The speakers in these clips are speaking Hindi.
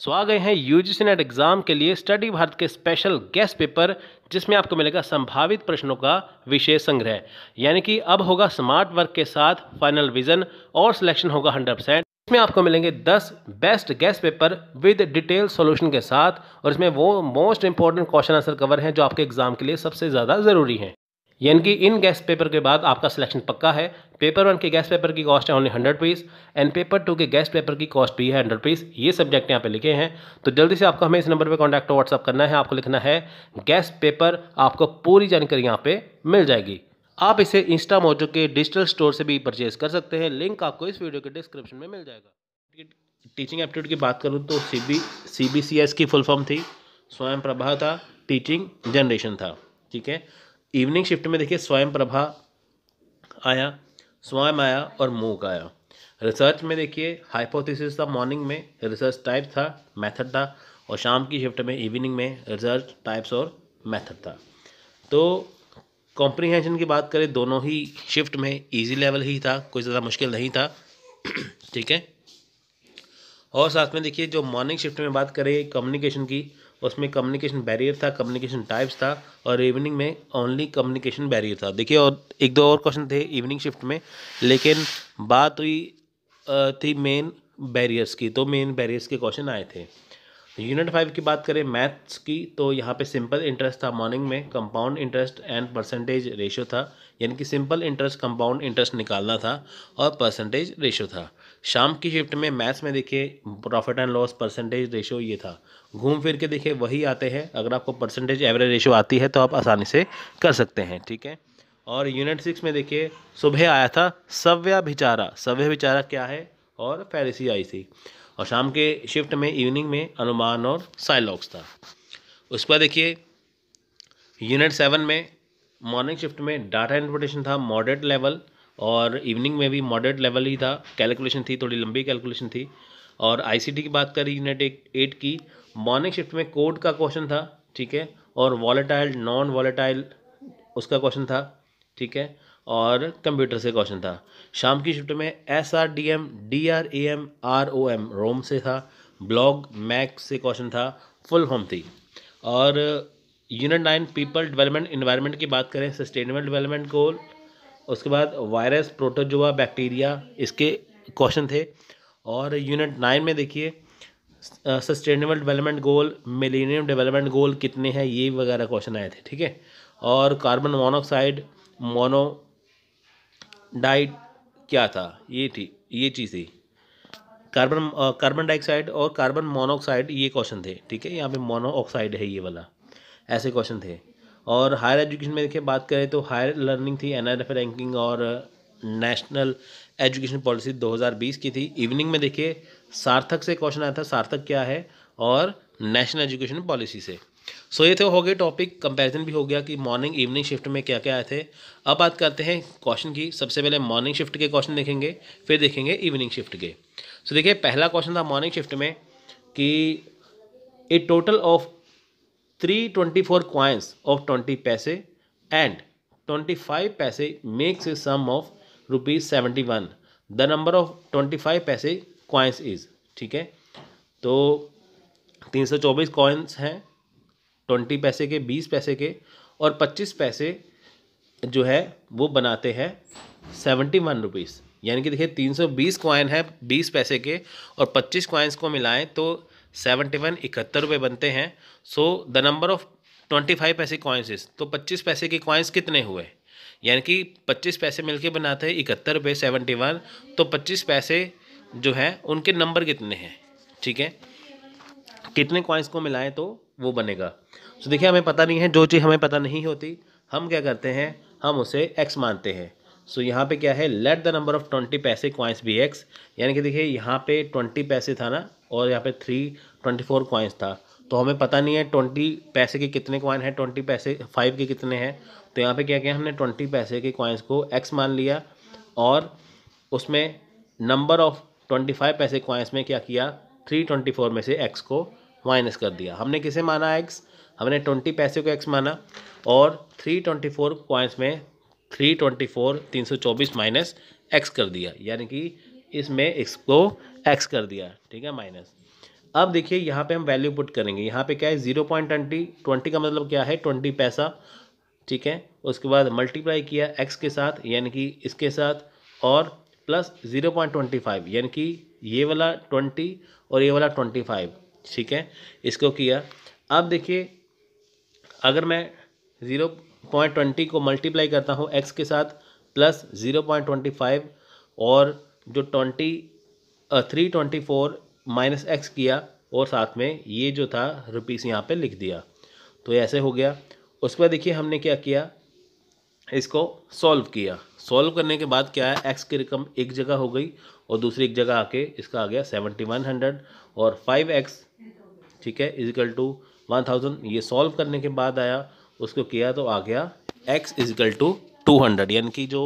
सो आ गए हैं यू जी नेट एग्ज़ाम के लिए स्टडी भारत के स्पेशल गेस्ट पेपर जिसमें आपको मिलेगा संभावित प्रश्नों का विशेष संग्रह यानी कि अब होगा स्मार्ट वर्क के साथ फाइनल विजन और सिलेक्शन होगा 100 परसेंट इसमें आपको मिलेंगे 10 best guess paper with detail solution के साथ और इसमें वो most important question answer cover हैं जो आपके एग्जाम के लिए सबसे ज़्यादा ज़रूरी है यानी कि इन गैस पेपर के बाद आपका सिलेक्शन पक्का है पेपर वन के गैस पेपर की कॉस्ट है only hundred rupees and paper two के गैस पेपर की कॉस्ट भी है हंड्रेड रुपीज़ ये सब्जेक्ट यहाँ पे लिखे हैं तो जल्दी से आपको हमें इस नंबर पे कॉन्टैक्ट व्हाट्सअप करना है आपको लिखना है गैस पेपर आपको पूरी जानकारी यहाँ पे मिल जाएगी आप इसे इंस्टा मोजो के डिजिटल स्टोर से भी परचेज कर सकते हैं लिंक आपको इस वीडियो के डिस्क्रिप्शन में मिल जाएगा टीचिंग एप्टीट्यूड की बात करूँ तो C B C B C S की फुल फॉर्म थी स्वयं प्रभा था टीचिंग जनरेशन था ठीक है इवनिंग शिफ्ट में देखिए स्वयं प्रभा आया स्वयं आया और मूक आया रिसर्च में देखिए हाइपोथेसिस था मॉर्निंग में रिसर्च टाइप था मेथड था और शाम की शिफ्ट में इवनिंग में रिसर्च टाइप्स और मेथड था तो कॉम्प्रीहेंशन की बात करें दोनों ही शिफ्ट में इजी लेवल ही था कोई ज़्यादा मुश्किल नहीं था ठीक है और साथ में देखिए जो मॉर्निंग शिफ्ट में बात करें कम्युनिकेशन की उसमें कम्युनिकेशन बैरियर था कम्युनिकेशन टाइप्स था और इवनिंग में ओनली कम्युनिकेशन बैरियर था देखिए और एक दो और क्वेश्चन थे इवनिंग शिफ्ट में लेकिन बात हुई थी मेन बैरियर्स की तो मेन बैरियर्स के क्वेश्चन आए थे यूनिट फाइव की बात करें मैथ्स की तो यहाँ पे सिंपल इंटरेस्ट था मॉर्निंग में compound interest and percentage ratio था यानी कि सिंपल इंटरेस्ट कंपाउंड इंटरेस्ट निकालना था और परसेंटेज रेशो था शाम की शिफ्ट में मैथ्स में देखिए profit and loss percentage ratio ये था घूम फिर के देखिए वही आते हैं अगर आपको परसेंटेज एवरेज रेशियो आती है तो आप आसानी से कर सकते हैं ठीक है और यूनिट सिक्स में देखिए सुबह आया था सव्या भिचारा सव्य भिचारा क्या है और फैरिसी आई थी और शाम के शिफ्ट में इवनिंग में अनुमान और साइलॉक्स था उस पर देखिए यूनिट सेवन में मॉर्निंग शिफ्ट में डाटा इंटरप्रिटेशन था मॉडरेट लेवल और इवनिंग में भी मॉडरेट लेवल ही था कैलकुलेशन थी थोड़ी लंबी कैलकुलेशन थी और आईसीटी की बात करी यूनिट एट की मॉर्निंग शिफ्ट में कोड का क्वेश्चन था ठीक है और वॉलेटाइल नॉन वॉलेटाइल उसका क्वेश्चन था ठीक है और कंप्यूटर से क्वेश्चन था शाम की शिफ्ट में S R D M D R A M R O M ROM से था ब्लॉग मैक से क्वेश्चन था फुल होम थी और unit nine people development environment की बात करें सस्टेनेबल डेवलपमेंट गोल उसके बाद वायरस प्रोटोजोआ बैक्टीरिया इसके क्वेश्चन थे और यूनिट नाइन में देखिए sustainable development goal millennium development goal कितने हैं ये वगैरह क्वेश्चन आए थे ठीक है और कार्बन मोनोक्साइड मोनो डाइट क्या था ये थी ये चीज़ थी कार्बन कार्बन डाइऑक्साइड और कार्बन मोनोऑक्साइड ये क्वेश्चन थे ठीक है यहाँ पे मोनोऑक्साइड है ये वाला ऐसे क्वेश्चन थे और हायर एजुकेशन में देखिए बात करें तो हायर लर्निंग थी एन रैंकिंग और नेशनल एजुकेशन पॉलिसी 2020 की थी इवनिंग में देखिए सार्थक से क्वेश्चन आया था सार्थक क्या है और नेशनल एजुकेशन पॉलिसी से सो ये थे हो गए टॉपिक कंपैरिजन भी हो गया कि मॉर्निंग इवनिंग शिफ्ट में क्या क्या आए थे अब बात करते हैं क्वेश्चन की सबसे पहले मॉर्निंग शिफ्ट के क्वेश्चन देखेंगे फिर देखेंगे इवनिंग शिफ्ट के सो देखिए पहला क्वेश्चन था मॉर्निंग शिफ्ट में कि a total of three twenty four coins of twenty paise and twenty five paise makes a sum of rupees seventy one the number of twenty five paise coins is ठीक है तो तीन सौ चौबीस कॉइंस हैं ट्वेंटी पैसे के बीस पैसे के और पच्चीस पैसे जो है वो बनाते हैं सेवेंटी वन रुपीज़ यानी कि देखिए तीन सौ बीस कॉइन है बीस पैसे के और पच्चीस कॉइंस को मिलाएं तो सेवेंटी वन इकहत्तर रुपये बनते हैं so the number of twenty five paise coins is तो पच्चीस पैसे के कॉइंस कितने हुए यानी कि पच्चीस पैसे मिलके बनाते हैं इकहत्तर रुपये सेवेंटी वन तो पच्चीस पैसे जो हैं उनके नंबर कितने हैं ठीक है कितने कॉइंस को मिलाएं तो वो बनेगा सो देखिए हमें पता नहीं है जो चीज़ हमें पता नहीं होती हम क्या करते हैं हम उसे एक्स मानते हैं सो so, यहाँ पे क्या है let the number of twenty paise coins be X यानी कि देखिए यहाँ पे ट्वेंटी पैसे था ना और यहाँ पे थ्री ट्वेंटी फोर कॉइन्स था तो हमें पता नहीं है ट्वेंटी पैसे के कितने कॉइन हैं ट्वेंटी पैसे फाइव के कितने हैं तो यहाँ पे क्या किया हमने ट्वेंटी पैसे के कॉइन्स को एक्स मान लिया और उसमें number of twenty five paise coins में क्या किया थ्री ट्वेंटी फोर में से एक्स को माइनस कर दिया हमने किसे माना एक्स हमने ट्वेंटी पैसे को एक्स माना और थ्री ट्वेंटी फोर कॉइन्स में थ्री ट्वेंटी फोर तीन सौ चौबीस माइनस एक्स कर दिया यानी कि इसमें इसको एक्स कर दिया ठीक है माइनस अब देखिए यहाँ पे हम वैल्यू पुट करेंगे यहाँ पे क्या है जीरो पॉइंट ट्वेंटी ट्वेंटी का मतलब क्या है ट्वेंटी पैसा ठीक है उसके बाद मल्टीप्लाई किया एक्स के साथ यानी कि इसके साथ और plus zero point twenty five यानी कि ये वाला ट्वेंटी और ये वाला ट्वेंटी फाइव ठीक है इसको किया अब देखिए अगर मैं ज़ीरो पॉइंट ट्वेंटी को मल्टीप्लाई करता हूँ एक्स के साथ plus zero point twenty five और जो twenty three twenty four minus X किया और साथ में ये जो था रुपीस यहाँ पे लिख दिया तो ऐसे हो गया उसके बाद देखिए हमने क्या किया इसको सॉल्व किया सॉल्व करने के बाद क्या है एक्स की रकम एक जगह हो गई और दूसरी एक जगह आके इसका आ गया सेवेंटी वन हंड्रेड और फाइव एक्स ठीक है इजिकल टू वन थाउजेंड ये सॉल्व करने के बाद आया उसको किया तो आ गया X equal to two hundred यानी कि जो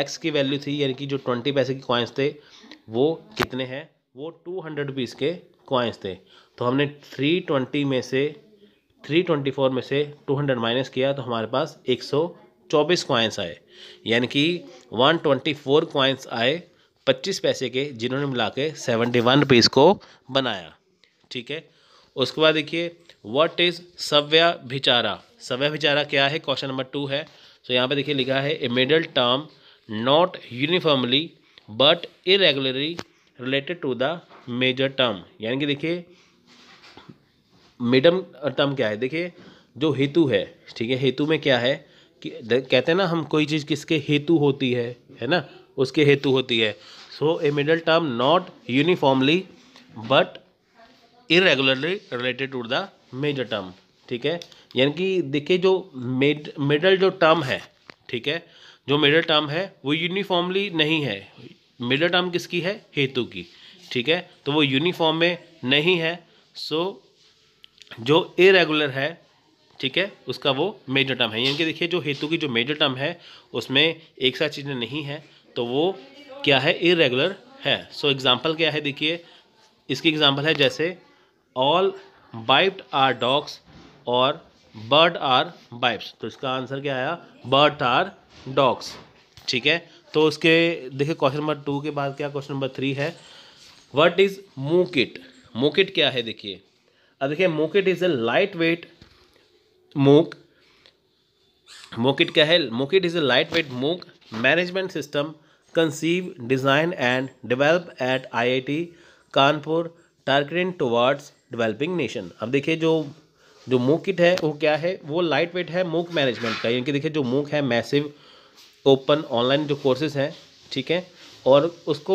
एक्स की वैल्यू थी यानी कि जो ट्वेंटी पैसे की कॉइन्स थे वो कितने हैं वो टू हंड्रेड पीस के कोइंस थे तो हमने थ्री ट्वेंटी में से थ्री ट्वेंटी फोर में से टू हंड्रेड माइनस किया तो हमारे पास एक सौ चौबीस कॉइन्स आए यानी कि वन ट्वेंटी फोर क्वाइंस आए पच्चीस पैसे के जिन्होंने मिला के सेवेंटी वन रुपीज़ को बनाया ठीक है उसके बाद देखिए व्हाट इज़ सव्या भिचारा सव्या भिचारा क्या है क्वेश्चन नंबर टू है तो यहाँ पे देखिए लिखा है a middle term not uniformly but irregularly related to the major term यानी कि देखिए मिडम टर्म क्या है देखिए जो हेतु है ठीक है हेतु में क्या है कि कहते हैं ना हम कोई चीज़ किसके हेतु होती है है ना उसके हेतु होती है so a middle term not uniformly but irregularly related to the major term ठीक है यानी कि देखिए जो मिड मिडल जो टर्म है ठीक है जो मिडल टर्म है वो यूनिफॉर्मली नहीं है मिडल टर्म किसकी है हेतु की ठीक है तो वो यूनिफॉर्म में नहीं है सो जो इरेगुलर है ठीक है उसका वो मेजर टर्म है यानी कि देखिए जो हेतु की जो मेजर टर्म है उसमें एक साथ चीज़ें नहीं है तो वो क्या है इरेगुलर है सो so, एग्जांपल क्या है देखिए इसकी एग्जांपल है जैसे ऑल बाइप्ड आर डॉग्स और बर्ड आर बाइप्स तो इसका आंसर क्या आया बर्ड आर डॉग्स ठीक है तो उसके देखिए क्वेश्चन नंबर टू के बाद क्या क्वेश्चन नंबर थ्री है वट इज़ मोकिट मोकिट क्या है देखिए अब देखिए mooKIT is a light weight MOOC mooKIT क्या है mooKIT is a light weight MOOC management system conceive design and develop at IIT Kanpur targeting towards developing nation अब देखिए जो जो मोकिट है वो क्या है वो लाइट वेट है मोक मैनेजमेंट का यानी कि देखिए जो मोक है मैसिव ओपन ऑनलाइन जो कोर्सेज हैं ठीक है और उसको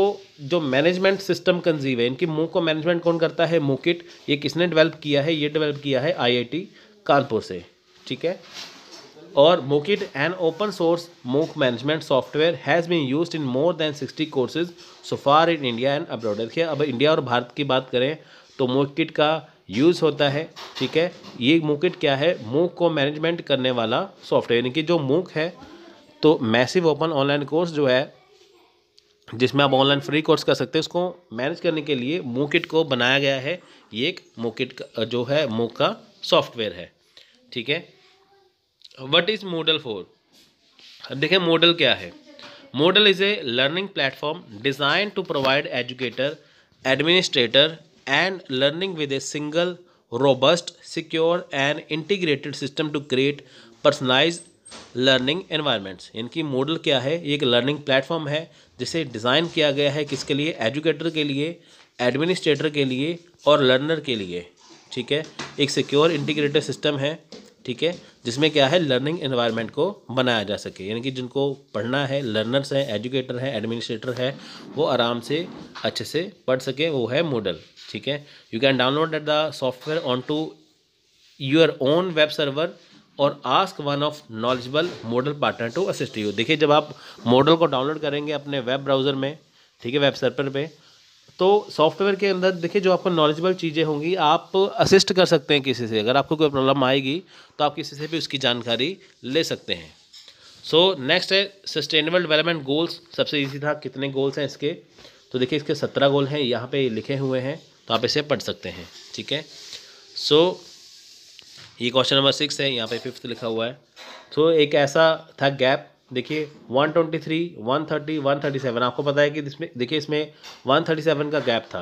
जो मैनेजमेंट सिस्टम कंजीव है इनकी मूव को मैनेजमेंट कौन करता है मूकिट ये किसने डेवलप किया है ये डेवलप किया है आईआईटी कानपुर से ठीक है और mooKIT an open source MOOC management software has been used in more than sixty courses so far in India and abroad देखिए अब इंडिया और भारत की बात करें तो Mookit का यूज़ होता है ठीक है ये मूकिट क्या है मूक को मैनेजमेंट करने वाला सॉफ्टवेयर यानी कि जो मूक है तो मैसिव ओपन ऑनलाइन कोर्स जो है जिसमें आप ऑनलाइन फ्री कोर्स कर सकते हैं उसको मैनेज करने के लिए मोकिट को बनाया गया है ये एक मोकिट जो है मो का सॉफ्टवेयर है ठीक है वट इज़ मॉडल फोर देखें मॉडल क्या है Moodle is a learning platform designed to provide educator administrator and learning with a single robust secure and integrated system to create personalize learning environments इनकी मॉडल क्या है एक लर्निंग प्लेटफॉर्म है जिसे डिज़ाइन किया गया है किसके लिए एजुकेटर के लिए एडमिनिस्ट्रेटर के लिए और लर्नर के लिए ठीक है एक सिक्योर इंटीग्रेटेड सिस्टम है ठीक है जिसमें क्या है लर्निंग एनवायरनमेंट को बनाया जा सके यानी कि जिनको पढ़ना है लर्नर्स हैं एजुकेटर हैं एडमिनिस्ट्रेटर है वो आराम से अच्छे से पढ़ सके वो है मॉडल ठीक है you can download the software on to your own web server और ask one of knowledgeable Moodle partner to assist you देखिए जब आप मॉडल को डाउनलोड करेंगे अपने वेब ब्राउज़र में ठीक है वेब सर्वर पे तो सॉफ्टवेयर के अंदर देखिए जो आपको नॉलेजबल चीज़ें होंगी आप असिस्ट कर सकते हैं किसी से अगर आपको कोई प्रॉब्लम आएगी तो आप किसी से भी उसकी जानकारी ले सकते हैं सो so, नेक्स्ट है सस्टेनेबल डेवलपमेंट गोल्स सबसे ईजी था कितने गोल्स हैं इसके तो देखिए इसके सत्रह गोल हैं यहाँ पे लिखे हुए हैं तो आप इसे पढ़ सकते हैं ठीक है सो so, ये क्वेश्चन नंबर सिक्स है यहाँ पे फिफ्थ लिखा हुआ है तो एक ऐसा था गैप देखिए one twenty three one thirty one thirty seven आपको पता है कि इसमें देखिए इसमें वन थर्टी सेवन का गैप था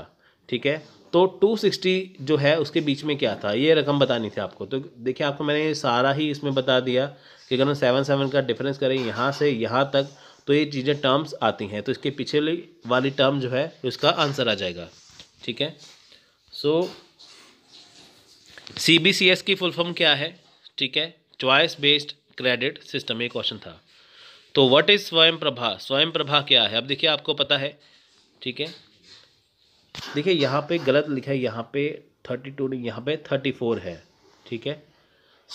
ठीक है तो टू सिक्सटी जो है उसके बीच में क्या था ये रकम बतानी थी आपको तो देखिए आपको मैंने सारा ही इसमें बता दिया कि अगर हम सेवन सेवन का डिफरेंस करें यहाँ से यहाँ तक तो ये चीज़ें टर्म्स आती हैं तो इसके पिछले वाली टर्म जो है उसका आंसर आ जाएगा ठीक है so so, C B C S की फुल फॉर्म क्या है ठीक है चॉइस बेस्ड क्रेडिट सिस्टम ये क्वेश्चन था तो व्हाट इज स्वयं प्रभा स्वयं प्रभा क्या है अब देखिए आपको पता है ठीक है देखिए यहाँ पे गलत लिखा है यहाँ पे थर्टी टू नहीं यहाँ पे थर्टी फोर है ठीक है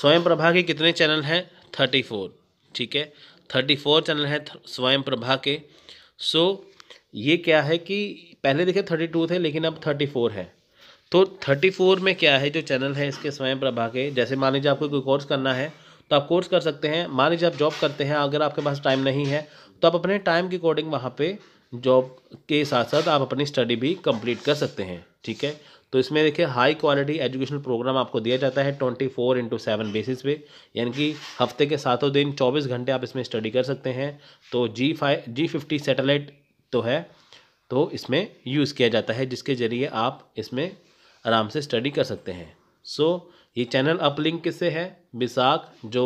स्वयं प्रभा के कितने चैनल हैं थर्टी फोर ठीक है थर्टी फोर चैनल हैं स्वयं प्रभा के सो ये क्या है कि पहले देखिए थर्टी टू थे लेकिन अब थर्टी फोर है तो थर्टी फोर में क्या है जो चैनल है इसके स्वयं प्रभा के जैसे मान लीजिए आपको कोई कोर्स करना है तो आप कोर्स कर सकते हैं मान लीजिए आप जॉब करते हैं अगर आपके पास टाइम नहीं है तो आप अपने टाइम के अकॉर्डिंग वहाँ पे जॉब के साथ साथ आप अपनी स्टडी भी कंप्लीट कर सकते हैं ठीक है तो इसमें देखिए हाई क्वालिटी एजुकेशनल प्रोग्राम आपको दिया जाता है twenty four into seven basis पे यानी कि हफ्ते के सातों दिन चौबीस घंटे आप इसमें स्टडी कर सकते हैं तो G five G fifty satellite तो है तो इसमें यूज़ किया जाता है जिसके ज़रिए आप इसमें आराम से स्टडी कर सकते हैं सो so, ये चैनल अपलिंक किससे है विशाख जो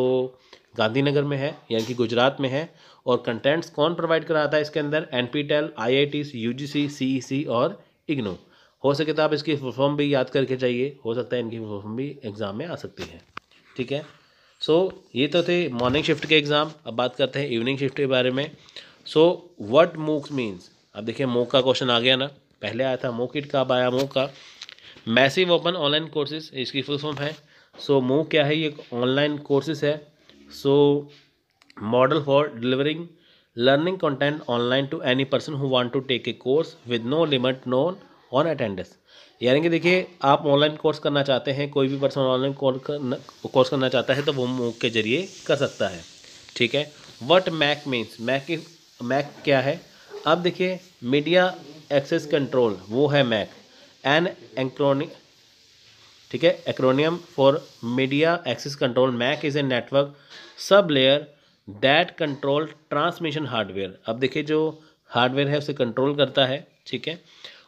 गांधीनगर में है यानी कि गुजरात में है और कंटेंट्स कौन प्रोवाइड कराता है इसके अंदर NPTEL I I T U G C C E C और इग्नो हो सके तो आप इसकी फॉर्म भी याद करके चाहिए हो सकता है इनकी फॉर्म भी एग्ज़ाम में आ सकती है ठीक है सो so, ये तो थे मॉर्निंग शिफ्ट के एग्ज़ाम अब बात करते हैं इवनिंग शिफ्ट के बारे में सो वट मूक मीन्स अब देखिए मूक का क्वेश्चन आ गया ना पहले आया था मूक इट कब आया मोक का मैसिव ओपन ऑनलाइन कोर्सेज इसकी फुल फॉर्म है सो so, मूव क्या है ये ऑनलाइन कोर्सेज है so model for delivering learning content online to any person who want to take a course with no limit no on attendance यानी कि देखिए आप ऑनलाइन कोर्स करना चाहते हैं कोई भी पर्सन ऑनलाइन कोर्स करना चाहता है तो वो मूव के जरिए कर सकता है ठीक है what MAC means MAC MAC क्या है अब देखिए मीडिया एक्सेस कंट्रोल वो है मैक एन एंक्रोनिक ठीक है acronym for media access control MAC is a network sublayer that control transmission hardware अब देखिए जो हार्डवेयर है उसे कंट्रोल करता है ठीक है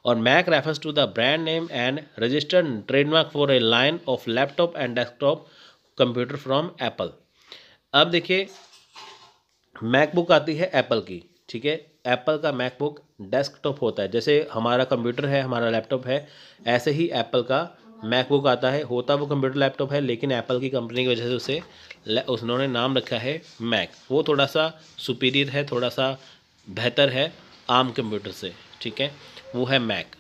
और Mac refers to the brand name and registered trademark for a line of laptop and desktop computer from Apple अब देखिए मैकबुक आती है एप्पल की ठीक है एप्पल का मैकबुक डेस्कटॉप होता है जैसे हमारा कंप्यूटर है हमारा लैपटॉप है ऐसे ही एप्पल का मैकबुक आता है होता वो कंप्यूटर लैपटॉप है लेकिन एप्पल की कंपनी की वजह से उसे उन्होंने नाम रखा है मैक वो थोड़ा सा सुपीरियर है थोड़ा सा बेहतर है आम कंप्यूटर से ठीक है वो है Mac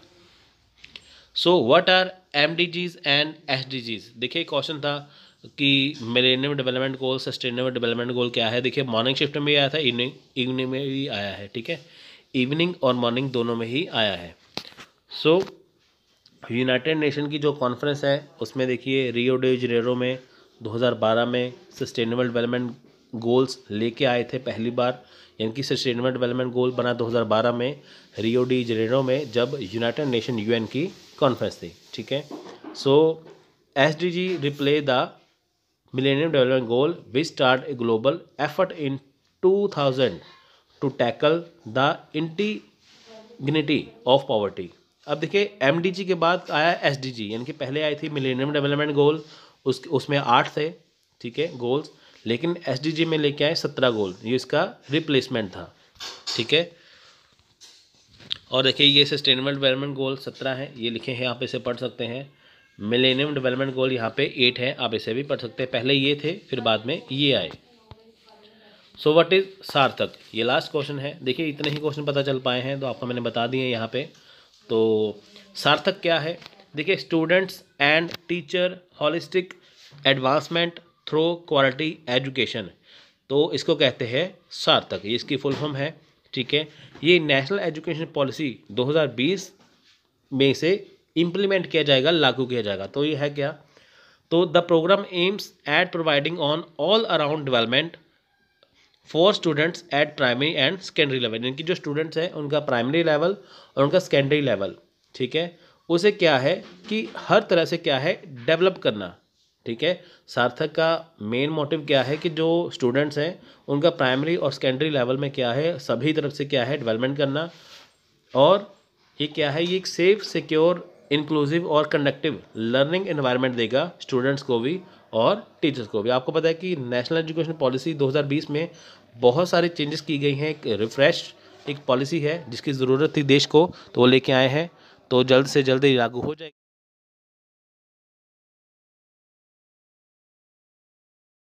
so what are M D Gs and S D Gs देखिए क्वेश्चन था कि millennium development goal sustainable development goal क्या है देखिए मॉर्निंग शिफ्ट में भी आया था इवनिंग इवनिंग में भी आया है ठीक है इवनिंग और मॉर्निंग दोनों में ही आया है सो यूनाइटेड नेशन की जो कॉन्फ्रेंस है उसमें देखिए रियो डे जरेरो में 2012 में सस्टेनेबल डेवलपमेंट गोल्स लेके आए थे पहली बार यानी कि सस्टेनेबल डेवलपमेंट गोल बना 2012 में रियो डी जरेरो में जब यूनाइटेड नेशन यूएन की कॉन्फ्रेंस थी ठीक है so S D G replace the Millennium Development Goal, which started a global effort in 2000 to tackle the indignity of poverty अब देखिए एम के बाद आया एस यानी कि पहले आई थी मिलेनियम डेवलपमेंट गोल उस उसमें आठ थे ठीक है गोल्स लेकिन एस में लेके आए सत्रह गोल ये इसका रिप्लेसमेंट था ठीक है और देखिए ये सस्टेनेबल डेवलपमेंट गोल सत्रह हैं ये लिखे हैं आप इसे पढ़ सकते हैं मिलेनियम डेवलपमेंट गोल यहाँ पे एट है आप इसे भी पढ़ सकते हैं पहले ये थे फिर बाद में ये आए सो वट इज़ सार्थक ये लास्ट क्वेश्चन है देखिए इतने ही क्वेश्चन पता चल पाए हैं तो आपको मैंने बता दिए यहाँ पे तो सार्थक क्या है देखिए students and teacher holistic advancement through quality education तो इसको कहते हैं सार्थक ये इसकी फुल फॉर्म है ठीक है ये नेशनल एजुकेशन पॉलिसी 2020 में से इम्प्लीमेंट किया जाएगा लागू किया जाएगा तो ये है क्या तो the program aims at providing on all around development for students at primary and secondary level इनकी जो स्टूडेंट्स हैं उनका प्राइमरी लेवल और उनका सेकेंडरी लेवल ठीक है उसे क्या है कि हर तरह से क्या है डेवलप करना ठीक है सार्थक का मेन मोटिव क्या है कि जो स्टूडेंट्स हैं उनका प्राइमरी और सेकेंडरी लेवल में क्या है सभी तरफ से क्या है डेवलपमेंट करना और ये क्या है ये एक सेफ सिक्योर इंक्लूसिव और कंडक्टिव लर्निंग एनवायरनमेंट देगा स्टूडेंट्स को भी और टीचर्स को भी आपको पता है कि नेशनल एजुकेशन पॉलिसी 2020 में बहुत सारे चेंजेस की गई हैं एक रिफ्रेश एक पॉलिसी है जिसकी ज़रूरत थी देश को तो वो लेके आए हैं तो जल्द से जल्द ही लागू हो जाएगी